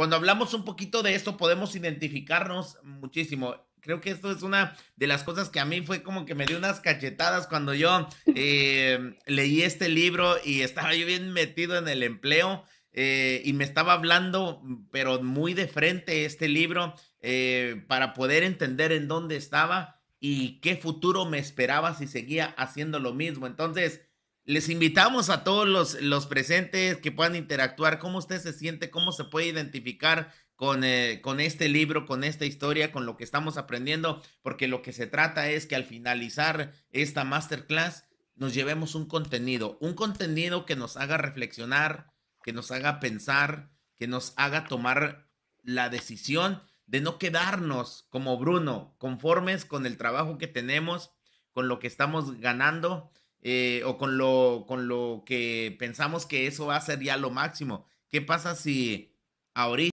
Cuando hablamos un poquito de esto, podemos identificarnos muchísimo. Creo que esto es una de las cosas que a mí fue como que me dio unas cachetadas cuando yo eh, leí este libro y estaba yo bien metido en el empleo eh, y me estaba hablando, pero muy de frente este libro eh, para poder entender en dónde estaba y qué futuro me esperaba si seguía haciendo lo mismo. Entonces, les invitamos a todos los, los presentes que puedan interactuar, cómo usted se siente, cómo se puede identificar con, eh, con, este libro, con esta historia, con lo que estamos aprendiendo, porque lo que se trata es que al finalizar esta masterclass nos llevemos un contenido, un contenido que nos haga reflexionar, que nos haga pensar, que nos haga tomar la decisión de no quedarnos como Bruno, conformes con el trabajo que tenemos, con lo que estamos ganando, eh, o con lo, con lo que pensamos que eso va a ser ya lo máximo. ¿Qué pasa si ahorita